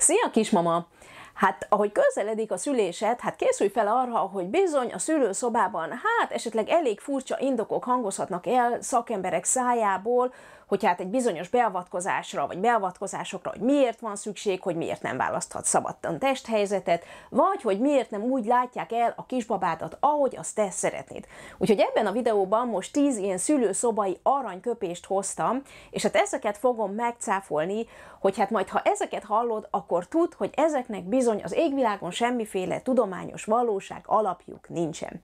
Szia kismama! Hát, ahogy közeledik a szülésed, hát készülj fel arra, hogy bizony a szülőszobában, hát esetleg elég furcsa indokok hangozhatnak el szakemberek szájából, hogy hát egy bizonyos beavatkozásra, vagy beavatkozásokra, hogy miért van szükség, hogy miért nem választhat szabadtan testhelyzetet, vagy hogy miért nem úgy látják el a kisbabádat, ahogy azt te szeretnéd. Úgyhogy ebben a videóban most 10 ilyen szülőszobai aranyköpést hoztam, és hát ezeket fogom megcáfolni, hogy hát majd ha ezeket hallod, akkor tudd, hogy ezeknek bizony az égvilágon semmiféle tudományos valóság alapjuk nincsen.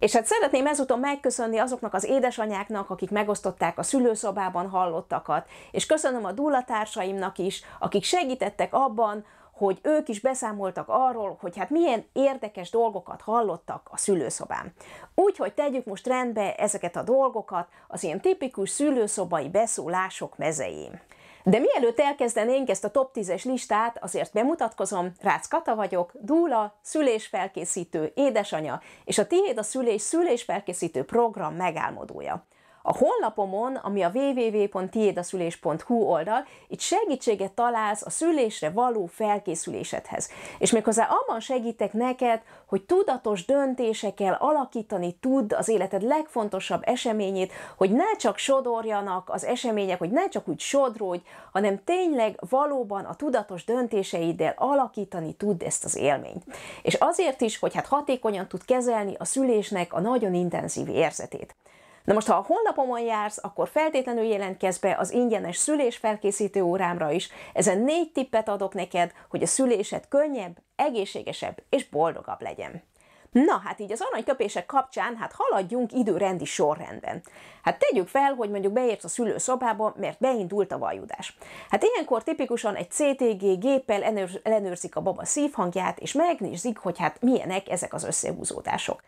És hát szeretném ezúton megköszönni azoknak az édesanyáknak, akik megosztották a szülőszobában hallottakat, és köszönöm a dullatársaimnak is, akik segítettek abban, hogy ők is beszámoltak arról, hogy hát milyen érdekes dolgokat hallottak a szülőszobán. Úgyhogy tegyük most rendbe ezeket a dolgokat az ilyen tipikus szülőszobai beszólások mezeim. De mielőtt elkezdenénk ezt a top 10-es listát, azért bemutatkozom, Rácz Kata vagyok, dúla, szülésfelkészítő, édesanya, és a Tiéd a szülés szülésfelkészítő program megálmodója. A honlapomon, ami a www.tiédaszülés.hu oldal, itt segítséget találsz a szülésre való felkészülésedhez. És méghozzá abban segítek neked, hogy tudatos döntésekkel alakítani tudd az életed legfontosabb eseményét, hogy ne csak sodorjanak az események, hogy ne csak úgy sodródj, hanem tényleg valóban a tudatos döntéseiddel alakítani tudd ezt az élményt. És azért is, hogy hát hatékonyan tud kezelni a szülésnek a nagyon intenzív érzetét. Na most, ha a honlapomon jársz, akkor feltétlenül jelentkezz be az ingyenes szülés felkészítő órámra is. Ezen négy tippet adok neked, hogy a szülésed könnyebb, egészségesebb és boldogabb legyen. Na, hát így az aranyköpések kapcsán, hát haladjunk időrendi sorrendben. Hát tegyük fel, hogy mondjuk beérsz a szülőszobába, mert beindult a vajudás. Hát ilyenkor tipikusan egy CTG géppel ellenőrzik a baba szívhangját, és megnézik, hogy hát milyenek ezek az összehúzódások.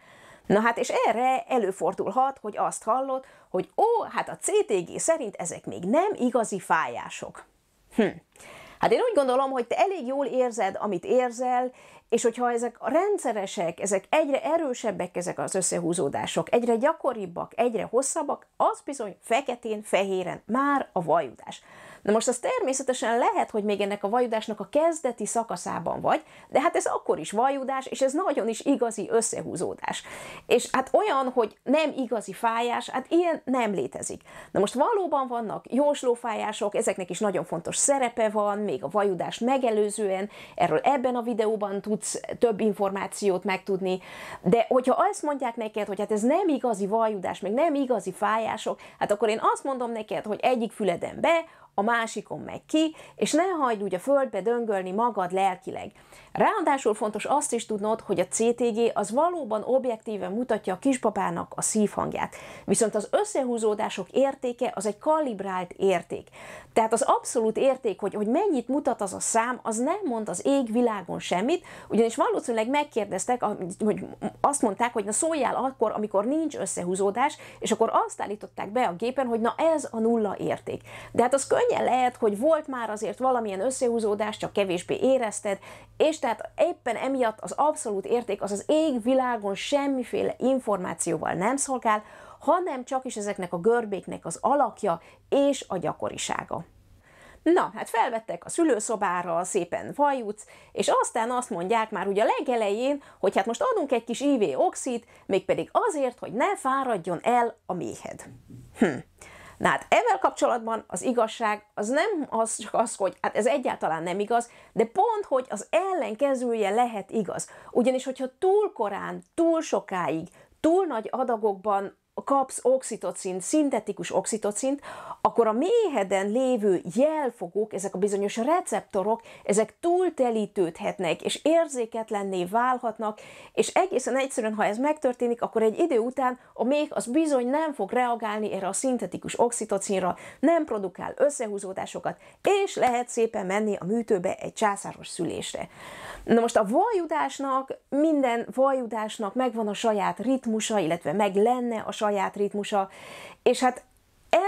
Na hát és erre előfordulhat, hogy azt hallod, hogy ó, hát a CTG szerint ezek még nem igazi fájások. Hm. Hát én úgy gondolom, hogy te elég jól érzed, amit érzel, és hogyha ezek a rendszeresek, ezek egyre erősebbek ezek az összehúzódások, egyre gyakoribbak, egyre hosszabbak, az bizony feketén, fehéren már a vajudás. Na most az természetesen lehet, hogy még ennek a vajudásnak a kezdeti szakaszában vagy, de hát ez akkor is vajudás, és ez nagyon is igazi összehúzódás. És hát olyan, hogy nem igazi fájás, hát ilyen nem létezik. Na most valóban vannak jóslófájások, ezeknek is nagyon fontos szerepe van, még a vajudás megelőzően, erről ebben a videóban tudsz több információt megtudni, de hogyha azt mondják neked, hogy hát ez nem igazi vajudás, meg nem igazi fájások, hát akkor én azt mondom neked, hogy egyik füleden be, a másikon meg ki, és ne hagyd úgy a földbe döngölni magad lelkileg. Ráadásul fontos azt is tudnod, hogy a CTG az valóban objektíven mutatja a kispapának a szívhangját, viszont az összehúzódások értéke az egy kalibrált érték. Tehát az abszolút érték, hogy, hogy mennyit mutat az a szám, az nem mond az ég világon semmit, ugyanis valószínűleg megkérdeztek, hogy azt mondták, hogy na szóljál akkor, amikor nincs összehúzódás, és akkor azt állították be a gépen, hogy na ez a nulla érték. De hát az könnyen lehet, hogy volt már azért valamilyen összehúzódás, csak kevésbé érezted, és tehát éppen emiatt az abszolút érték az az világon semmiféle információval nem szolgál, hanem csak is ezeknek a görbéknek az alakja és a gyakorisága. Na, hát felvettek a szülőszobára, szépen vajutsz, és aztán azt mondják már ugye a legelején, hogy hát most adunk egy kis IV oxid, mégpedig azért, hogy ne fáradjon el a méhed. Hm. Na hát ezzel kapcsolatban az igazság az nem az csak az, hogy hát ez egyáltalán nem igaz, de pont, hogy az ellenkezője lehet igaz. Ugyanis, hogyha túl korán, túl sokáig, túl nagy adagokban kapsz oxitocint, szintetikus oxitocint, akkor a méheden lévő jelfogók, ezek a bizonyos receptorok, ezek túltelítődhetnek, és érzéketlenné válhatnak, és egészen egyszerűen, ha ez megtörténik, akkor egy idő után a méh az bizony nem fog reagálni erre a szintetikus oxitocinra, nem produkál összehúzódásokat, és lehet szépen menni a műtőbe egy császáros szülésre. Na most a vajudásnak, minden vajudásnak megvan a saját ritmusa, illetve meg lenne a saját saját ritmusa, és hát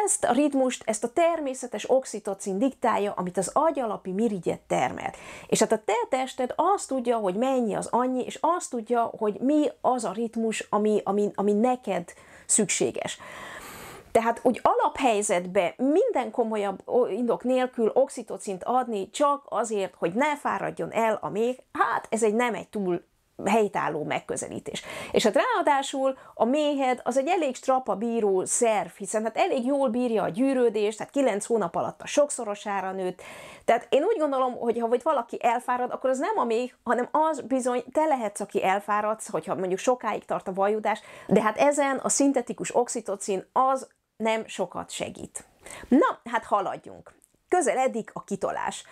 ezt a ritmust, ezt a természetes oxitocin diktálja, amit az agyalapi mirigyet termel. És hát a te tested azt tudja, hogy mennyi az annyi, és azt tudja, hogy mi az a ritmus, ami, ami, ami neked szükséges. Tehát úgy alaphelyzetbe minden komolyabb indok nélkül oxitocint adni csak azért, hogy ne fáradjon el a még, hát ez egy nem egy túl helytálló megközelítés. És hát ráadásul a méhed az egy elég strapa bíró szerv, hiszen hát elég jól bírja a gyűrődést, tehát kilenc hónap alatt a sokszorosára nőtt. Tehát én úgy gondolom, hogy ha vagy valaki elfárad, akkor az nem a méh, hanem az bizony, te lehetsz, aki elfáradsz, hogyha mondjuk sokáig tart a vajudás, de hát ezen a szintetikus oxitocin az nem sokat segít. Na, hát haladjunk. Közeledik a kitolás.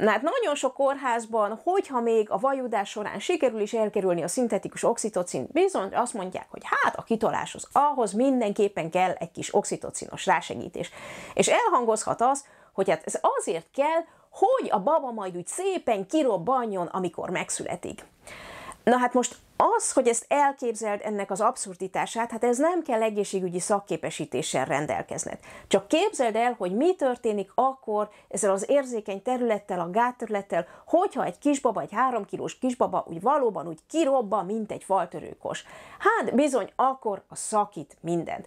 Na hát nagyon sok kórházban, hogyha még a vajudás során sikerül is elkerülni a szintetikus oxitocint, bizony azt mondják, hogy hát a kitoláshoz, ahhoz mindenképpen kell egy kis oxitocinos rásegítés. És elhangozhat az, hogy hát ez azért kell, hogy a baba majd úgy szépen kirobbanjon, amikor megszületik. Na hát most az, hogy ezt elképzeld ennek az abszurditását, hát ez nem kell egészségügyi szakképesítéssel rendelkezned. Csak képzeld el, hogy mi történik akkor ezzel az érzékeny területtel, a gátterülettel, hogyha egy kisbaba, egy három kilós kisbaba úgy valóban úgy kirobba, mint egy faltörőkos. Hát bizony, akkor a szakít mindent.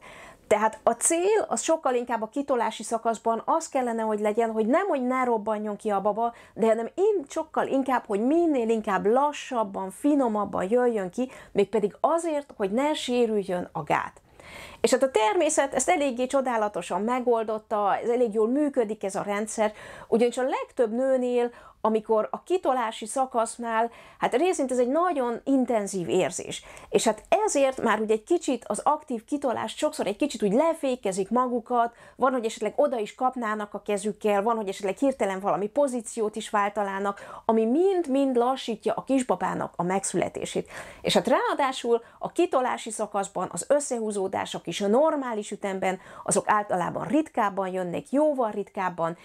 Tehát a cél az sokkal inkább a kitolási szakaszban az kellene, hogy legyen, hogy nem, hogy ne robbanjon ki a baba, de hanem én sokkal inkább, hogy minél inkább lassabban, finomabban jöjjön ki, mégpedig azért, hogy ne sérüljön a gát. És hát a természet ezt eléggé csodálatosan megoldotta, ez elég jól működik ez a rendszer, ugyanis a legtöbb nőnél amikor a kitolási szakasznál, hát részint ez egy nagyon intenzív érzés. És hát ezért már ugye egy kicsit az aktív kitolás sokszor egy kicsit úgy lefékezik magukat, van, hogy esetleg oda is kapnának a kezükkel, van, hogy esetleg hirtelen valami pozíciót is váltalának, ami mind-mind lassítja a kisbabának a megszületését. És hát ráadásul a kitolási szakaszban az összehúzódások is a normális ütemben, azok általában ritkábban jönnek, jóval ritkábban,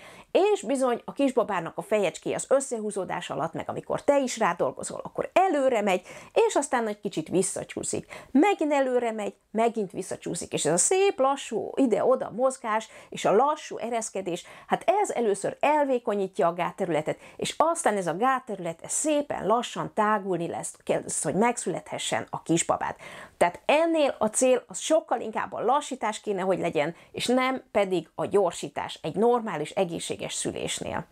és bizony a kisbabának a fejecské az összehúzódás alatt, meg amikor te is rádolgozol, dolgozol, akkor előre megy, és aztán egy kicsit visszacsúszik. Megint előre megy, megint visszacsúszik. És ez a szép, lassú ide-oda mozgás, és a lassú ereszkedés, hát ez először elvékonyítja a gátterületet, és aztán ez a gátterület ez szépen lassan tágulni lesz, kezd, hogy megszülethessen a kisbabát. Tehát ennél a cél az sokkal inkább a lassítás kéne, hogy legyen, és nem pedig a gyorsítás egy normális, egészséges szülésnél.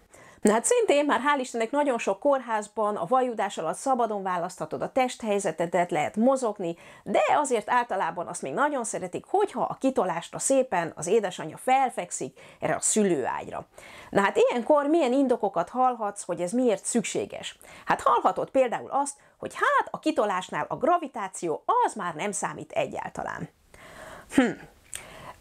Na hát szintén már hál' Istennek nagyon sok kórházban a vajudás alatt szabadon választhatod a testhelyzetedet, lehet mozogni, de azért általában azt még nagyon szeretik, hogyha a kitolásra szépen az édesanyja felfekszik erre a szülőágyra. Na hát ilyenkor milyen indokokat hallhatsz, hogy ez miért szükséges? Hát hallhatod például azt, hogy hát a kitolásnál a gravitáció az már nem számít egyáltalán. Hm,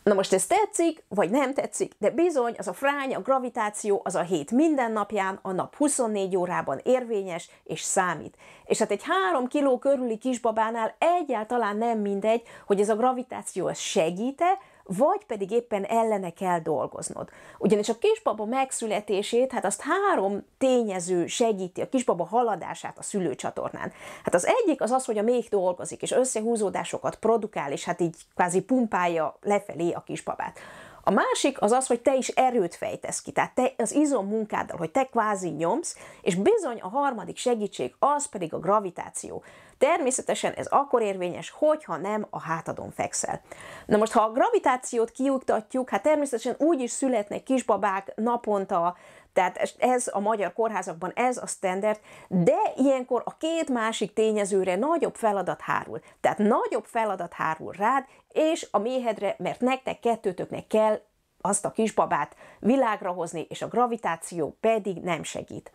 Na most ez tetszik, vagy nem tetszik, de bizony az a frány, a gravitáció az a hét mindennapján, a nap 24 órában érvényes és számít. És hát egy három kiló körüli kisbabánál egyáltalán nem mindegy, hogy ez a gravitáció ez segíte, vagy pedig éppen ellene kell dolgoznod. Ugyanis a kisbaba megszületését, hát azt három tényező segíti a kisbaba haladását a szülőcsatornán. Hát az egyik az az, hogy a méh dolgozik, és összehúzódásokat produkál, és hát így kvázi pumpálja lefelé a kisbabát. A másik az az, hogy te is erőt fejtesz ki, tehát te az izom munkáddal, hogy te kvázi nyomsz, és bizony a harmadik segítség az pedig a gravitáció. Természetesen ez akkor érvényes, hogyha nem a hátadon fekszel. Na most, ha a gravitációt kiugtatjuk, hát természetesen úgy is születnek kisbabák naponta tehát ez a magyar kórházakban ez a standard, de ilyenkor a két másik tényezőre nagyobb feladat hárul. Tehát nagyobb feladat hárul rád, és a méhedre, mert nektek kettőtöknek kell azt a kisbabát világra hozni, és a gravitáció pedig nem segít.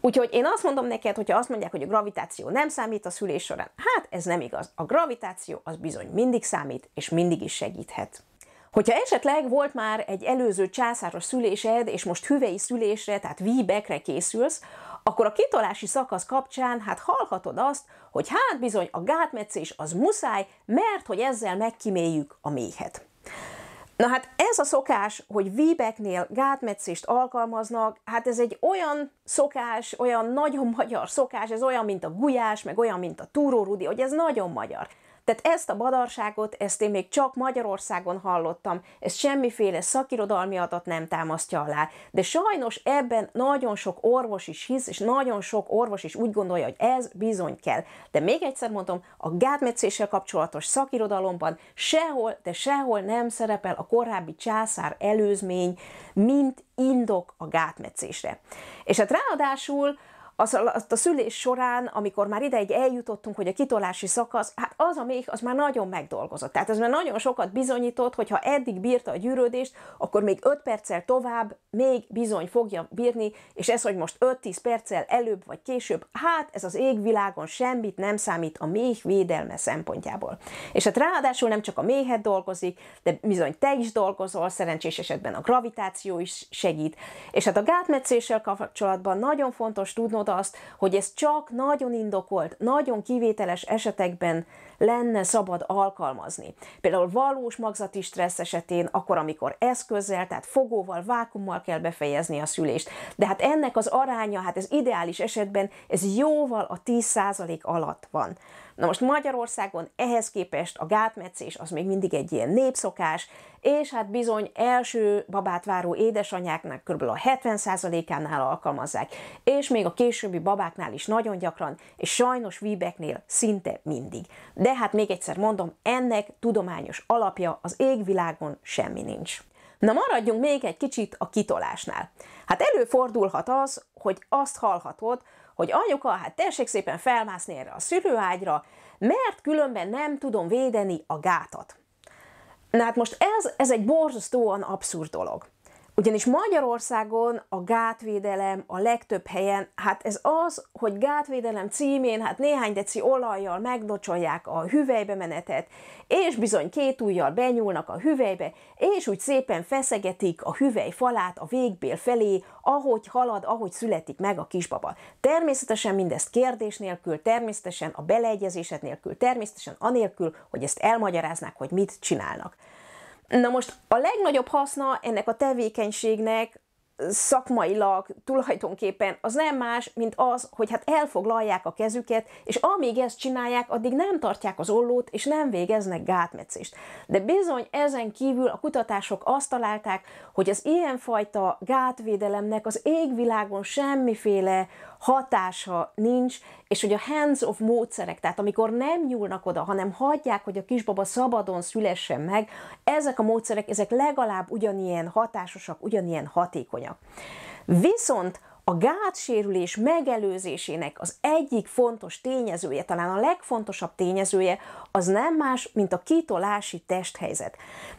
Úgyhogy én azt mondom neked, hogyha azt mondják, hogy a gravitáció nem számít a szülés során, hát ez nem igaz. A gravitáció az bizony mindig számít, és mindig is segíthet. Hogyha esetleg volt már egy előző császáros szülésed, és most hüvei szülésre, tehát víbekre készülsz, akkor a kitolási szakasz kapcsán hát hallhatod azt, hogy hát bizony a gátmetszés az muszáj, mert hogy ezzel megkíméljük a méhet. Na hát ez a szokás, hogy víbeknél gátmetszést alkalmaznak, hát ez egy olyan szokás, olyan nagyon magyar szokás, ez olyan, mint a gulyás, meg olyan, mint a túrórudi, hogy ez nagyon magyar. Tehát ezt a badarságot, ezt én még csak Magyarországon hallottam, ez semmiféle szakirodalmi adat nem támasztja alá. De sajnos ebben nagyon sok orvos is hisz, és nagyon sok orvos is úgy gondolja, hogy ez bizony kell. De még egyszer mondom, a gátmetszéssel kapcsolatos szakirodalomban sehol, de sehol nem szerepel a korábbi császár előzmény, mint indok a gátmetszésre. És hát ráadásul azt a szülés során, amikor már ideig eljutottunk, hogy a kitolási szakasz, az, amelyik az már nagyon megdolgozott. Tehát ez már nagyon sokat bizonyított, hogy ha eddig bírta a gyűrődést, akkor még 5 perccel tovább még bizony fogja bírni, és ez, hogy most 5-10 perccel előbb vagy később, hát ez az égvilágon semmit nem számít a méh védelme szempontjából. És hát ráadásul nem csak a méhet dolgozik, de bizony te is dolgozol, szerencsés esetben a gravitáció is segít. És hát a gátmetszéssel kapcsolatban nagyon fontos tudnod azt, hogy ez csak nagyon indokolt, nagyon kivételes esetekben lenne szabad alkalmazni. Például valós magzati stressz esetén, akkor, amikor eszközzel, tehát fogóval, vákummal kell befejezni a szülést. De hát ennek az aránya, hát ez ideális esetben, ez jóval a 10% alatt van. Na most Magyarországon ehhez képest a gátmetszés az még mindig egy ilyen népszokás, és hát bizony első babát váró édesanyáknak kb. a 70%-ánál alkalmazzák, és még a későbbi babáknál is nagyon gyakran, és sajnos víbeknél szinte mindig. De hát még egyszer mondom, ennek tudományos alapja az égvilágon semmi nincs. Na maradjunk még egy kicsit a kitolásnál. Hát előfordulhat az, hogy azt hallhatod, hogy anyuka, hát tessék szépen felmászni erre a szülőágyra, mert különben nem tudom védeni a gátat. Na hát most ez, ez egy borzasztóan abszurd dolog. Ugyanis Magyarországon a gátvédelem a legtöbb helyen, hát ez az, hogy gátvédelem címén hát néhány deci olajjal megdocsolják a hüvelybe menetet, és bizony két ujjal benyúlnak a hüvelybe, és úgy szépen feszegetik a hüvely falát a végbél felé, ahogy halad, ahogy születik meg a kisbaba. Természetesen mindezt kérdés nélkül, természetesen a beleegyezésed nélkül, természetesen anélkül, hogy ezt elmagyaráznák, hogy mit csinálnak. Na most a legnagyobb haszna ennek a tevékenységnek szakmailag tulajdonképpen az nem más, mint az, hogy hát elfoglalják a kezüket, és amíg ezt csinálják, addig nem tartják az ollót, és nem végeznek gátmetszést. De bizony ezen kívül a kutatások azt találták, hogy az ilyenfajta gátvédelemnek az égvilágon semmiféle hatása nincs, és hogy a hands-off módszerek, tehát amikor nem nyúlnak oda, hanem hagyják, hogy a kisbaba szabadon szülessen meg, ezek a módszerek, ezek legalább ugyanilyen hatásosak, ugyanilyen hatékonyak hiánya. Viszont a gátsérülés megelőzésének az egyik fontos tényezője, talán a legfontosabb tényezője, az nem más, mint a kitolási testhelyzet.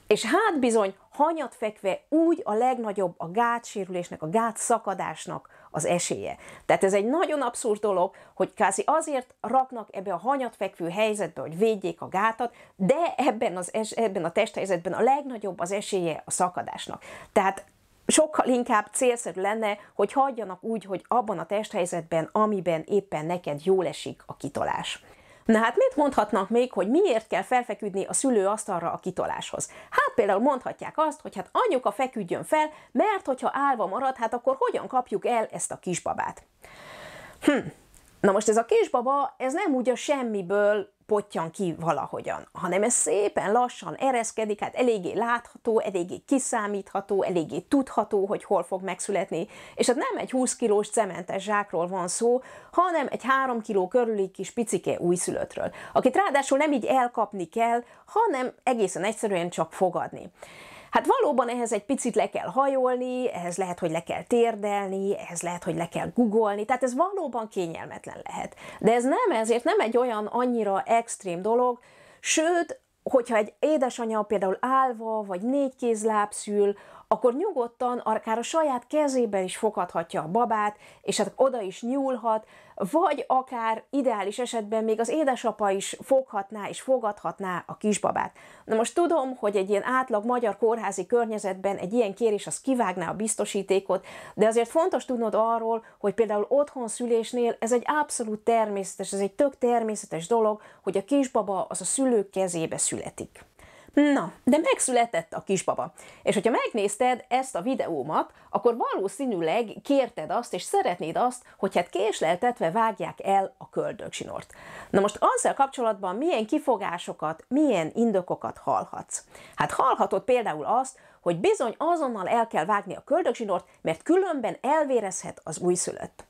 És hát bizony, hanyat fekve úgy a legnagyobb a gátsérülésnek, a gátszakadásnak az esélye. Tehát ez egy nagyon abszurd dolog, hogy kázi azért raknak ebbe a hanyat fekvő helyzetbe, hogy védjék a gátat, de ebben, az es- ebben a testhelyzetben a legnagyobb az esélye a szakadásnak. Tehát sokkal inkább célszerű lenne, hogy hagyjanak úgy, hogy abban a testhelyzetben, amiben éppen neked jól esik a kitolás. Na hát mit mondhatnak még, hogy miért kell felfeküdni a szülő asztalra a kitoláshoz? Hát például mondhatják azt, hogy hát anyuka feküdjön fel, mert hogyha állva marad, hát akkor hogyan kapjuk el ezt a kisbabát? Hm. Na most ez a kisbaba, ez nem úgy a semmiből pottyan ki valahogyan, hanem ez szépen lassan ereszkedik, hát eléggé látható, eléggé kiszámítható, eléggé tudható, hogy hol fog megszületni, és hát nem egy 20 kilós cementes zsákról van szó, hanem egy 3 kiló körüli kis picike újszülöttről, akit ráadásul nem így elkapni kell, hanem egészen egyszerűen csak fogadni. Hát valóban ehhez egy picit le kell hajolni, ehhez lehet, hogy le kell térdelni, ehhez lehet, hogy le kell googolni, tehát ez valóban kényelmetlen lehet. De ez nem ezért nem egy olyan annyira extrém dolog, sőt, hogyha egy édesanyja például állva, vagy kézláb szül, akkor nyugodtan akár a saját kezében is fogadhatja a babát, és hát oda is nyúlhat, vagy akár ideális esetben még az édesapa is foghatná és fogadhatná a kisbabát. Na most tudom, hogy egy ilyen átlag magyar kórházi környezetben egy ilyen kérés az kivágná a biztosítékot, de azért fontos tudnod arról, hogy például otthon szülésnél ez egy abszolút természetes, ez egy tök természetes dolog, hogy a kisbaba az a szülők kezébe születik. Na, de megszületett a kisbaba. És hogyha megnézted ezt a videómat, akkor valószínűleg kérted azt, és szeretnéd azt, hogy hát késleltetve vágják el a köldöksinort. Na most azzal kapcsolatban milyen kifogásokat, milyen indokokat hallhatsz? Hát hallhatod például azt, hogy bizony azonnal el kell vágni a köldöksinort, mert különben elvérezhet az újszülött.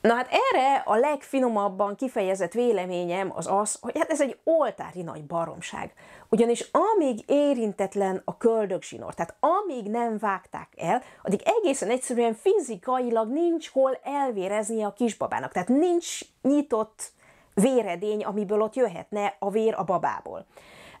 Na hát erre a legfinomabban kifejezett véleményem az az, hogy hát ez egy oltári nagy baromság. Ugyanis amíg érintetlen a köldögzsinór, tehát amíg nem vágták el, addig egészen egyszerűen fizikailag nincs hol elvérezni a kisbabának. Tehát nincs nyitott véredény, amiből ott jöhetne a vér a babából.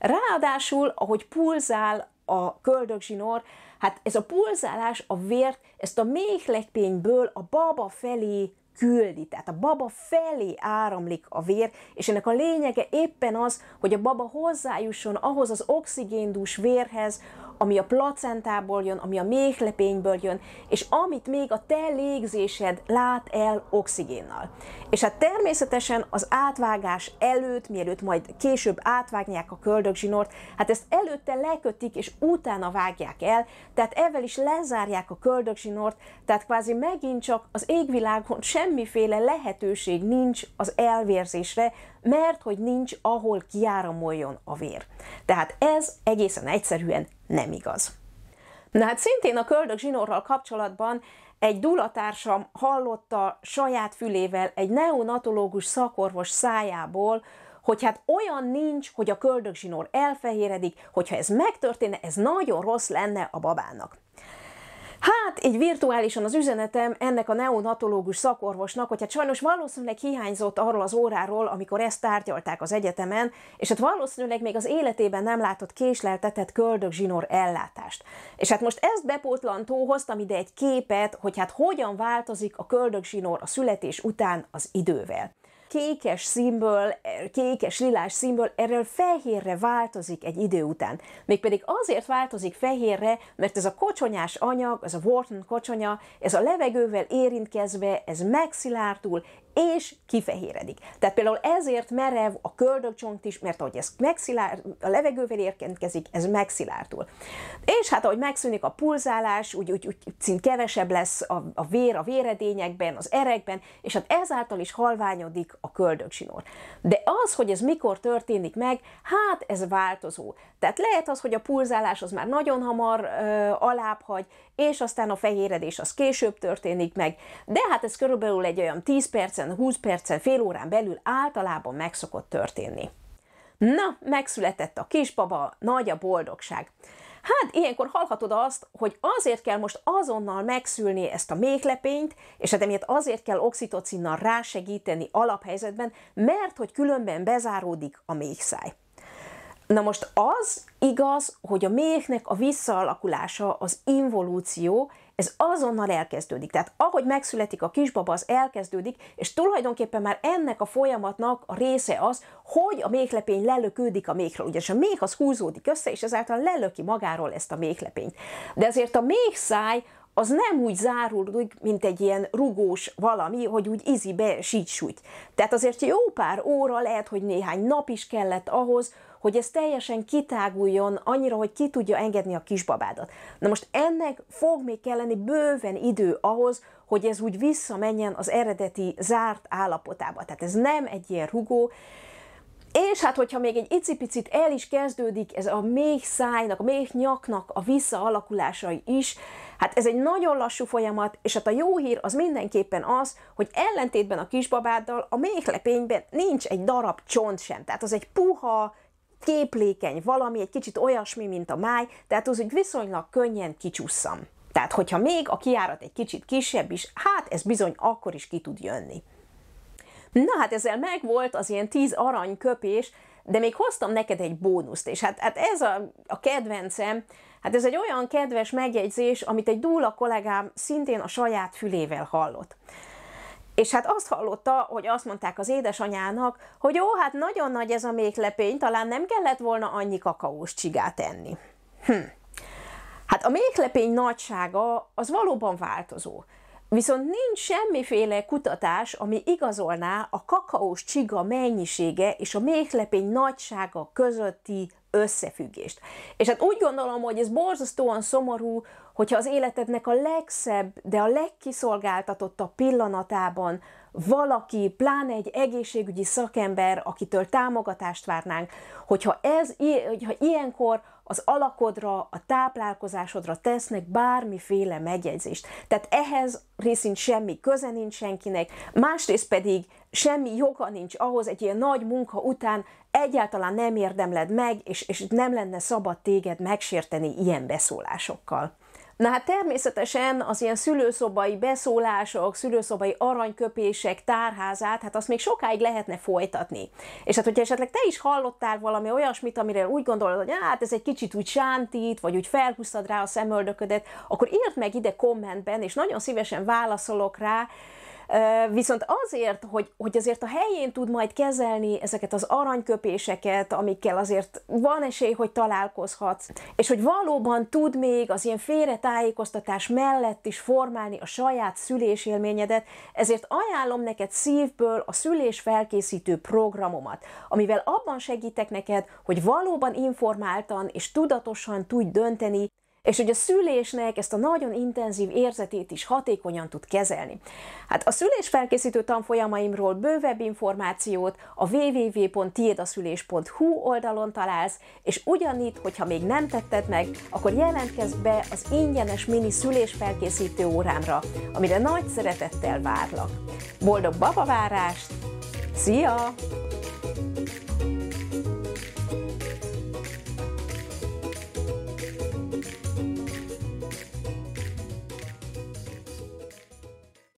Ráadásul, ahogy pulzál a köldögzsinór, hát ez a pulzálás, a vért, ezt a méhlekpényből a baba felé küldi. Tehát a baba felé áramlik a vér, és ennek a lényege éppen az, hogy a baba hozzájusson ahhoz az oxigéndús vérhez, ami a placentából jön, ami a méhlepényből jön, és amit még a te légzésed lát el oxigénnal. És hát természetesen az átvágás előtt, mielőtt majd később átvágják a köldögzsinort, hát ezt előtte lekötik és utána vágják el, tehát ezzel is lezárják a köldögzsinort, tehát kvázi megint csak az égvilágon semmiféle lehetőség nincs az elvérzésre, mert hogy nincs, ahol kiáramoljon a vér. Tehát ez egészen egyszerűen nem igaz. Na hát szintén a köldök zsinórral kapcsolatban egy dulatársam hallotta saját fülével egy neonatológus szakorvos szájából, hogy hát olyan nincs, hogy a köldögzsinór elfehéredik, hogyha ez megtörténne, ez nagyon rossz lenne a babának. Hát, így virtuálisan az üzenetem ennek a neonatológus szakorvosnak, hogy hát sajnos valószínűleg hiányzott arról az óráról, amikor ezt tárgyalták az egyetemen, és hát valószínűleg még az életében nem látott késleltetett köldögzsinór ellátást. És hát most ezt bepótlantó hoztam ide egy képet, hogy hát hogyan változik a köldögzsinór a születés után az idővel kékes színből, kékes lilás színből erről fehérre változik egy idő után. Mégpedig azért változik fehérre, mert ez a kocsonyás anyag, ez a Wharton kocsonya, ez a levegővel érintkezve, ez megszilárdul, és kifehéredik. Tehát például ezért merev a köldökcsont is, mert ahogy ez megszilárd, a levegővel érkezik, ez megszilárdul. És hát ahogy megszűnik a pulzálás, úgy, úgy, úgy szint kevesebb lesz a, a vér a véredényekben, az erekben, és hát ezáltal is halványodik a köldöksinór. De az, hogy ez mikor történik meg, hát ez változó. Tehát lehet az, hogy a pulzálás az már nagyon hamar ö, alább hagy, és aztán a fehéredés az később történik meg, de hát ez körülbelül egy olyan 10 percen, 20 percen, fél órán belül általában meg szokott történni. Na, megszületett a kisbaba, nagy a boldogság. Hát ilyenkor hallhatod azt, hogy azért kell most azonnal megszülni ezt a méhlepényt, és hát emiatt azért kell oxitocinnal rásegíteni alaphelyzetben, mert hogy különben bezáródik a méhszáj. Na most az igaz, hogy a méhnek a visszaalakulása, az involúció, ez azonnal elkezdődik. Tehát ahogy megszületik a kisbaba, az elkezdődik, és tulajdonképpen már ennek a folyamatnak a része az, hogy a méhlepény lelöködik a méhről. Ugyanis a méh az húzódik össze, és ezáltal lelöki magáról ezt a méhlepényt. De azért a méhszáj az nem úgy zárul, mint egy ilyen rugós valami, hogy úgy izi be sítsúgy. Tehát azért jó pár óra, lehet, hogy néhány nap is kellett ahhoz, hogy ez teljesen kitáguljon annyira, hogy ki tudja engedni a kisbabádat. Na most ennek fog még kelleni bőven idő ahhoz, hogy ez úgy visszamenjen az eredeti zárt állapotába. Tehát ez nem egy ilyen rugó, és hát, hogyha még egy icipicit el is kezdődik ez a méh szájnak, a méh nyaknak a visszaalakulásai is, hát ez egy nagyon lassú folyamat, és hát a jó hír az mindenképpen az, hogy ellentétben a kisbabáddal a méhlepényben nincs egy darab csont sem, tehát az egy puha, képlékeny valami, egy kicsit olyasmi, mint a máj, tehát az úgy viszonylag könnyen kicsusszam. Tehát, hogyha még a kiárat egy kicsit kisebb is, hát ez bizony akkor is ki tud jönni. Na hát ezzel megvolt az ilyen tíz aranyköpés, de még hoztam neked egy bónuszt, és hát, hát ez a, a kedvencem, hát ez egy olyan kedves megjegyzés, amit egy dúla kollégám szintén a saját fülével hallott. És hát azt hallotta, hogy azt mondták az édesanyának, hogy ó, hát nagyon nagy ez a méklepény, talán nem kellett volna annyi kakaós csigát enni. Hm. Hát a méklepény nagysága az valóban változó. Viszont nincs semmiféle kutatás, ami igazolná a kakaós csiga mennyisége és a méklepény nagysága közötti összefüggést. És hát úgy gondolom, hogy ez borzasztóan szomorú, hogyha az életednek a legszebb, de a legkiszolgáltatottabb pillanatában valaki, pláne egy egészségügyi szakember, akitől támogatást várnánk, hogyha, ez, hogyha ilyenkor az alakodra, a táplálkozásodra tesznek bármiféle megjegyzést. Tehát ehhez részint semmi köze nincs senkinek, másrészt pedig semmi joga nincs ahhoz, egy ilyen nagy munka után egyáltalán nem érdemled meg, és, és nem lenne szabad téged megsérteni ilyen beszólásokkal. Na hát természetesen az ilyen szülőszobai beszólások, szülőszobai aranyköpések tárházát, hát azt még sokáig lehetne folytatni. És hát hogyha esetleg te is hallottál valami olyasmit, amire úgy gondolod, hogy hát ez egy kicsit úgy sántít, vagy úgy felhúztad rá a szemöldöködet, akkor írd meg ide kommentben, és nagyon szívesen válaszolok rá, Viszont azért, hogy, hogy azért a helyén tud majd kezelni ezeket az aranyköpéseket, amikkel azért van esély, hogy találkozhatsz, és hogy valóban tud még az ilyen félretájékoztatás mellett is formálni a saját szülésélményedet, ezért ajánlom neked szívből a szülés felkészítő programomat, amivel abban segítek neked, hogy valóban informáltan és tudatosan tudj dönteni és hogy a szülésnek ezt a nagyon intenzív érzetét is hatékonyan tud kezelni. Hát a szülés felkészítő tanfolyamaimról bővebb információt a www.tiedaszülés.hu oldalon találsz, és ugyanitt, hogyha még nem tetted meg, akkor jelentkezz be az ingyenes mini szülés felkészítő órámra, amire nagy szeretettel várlak. Boldog babavárást! Szia!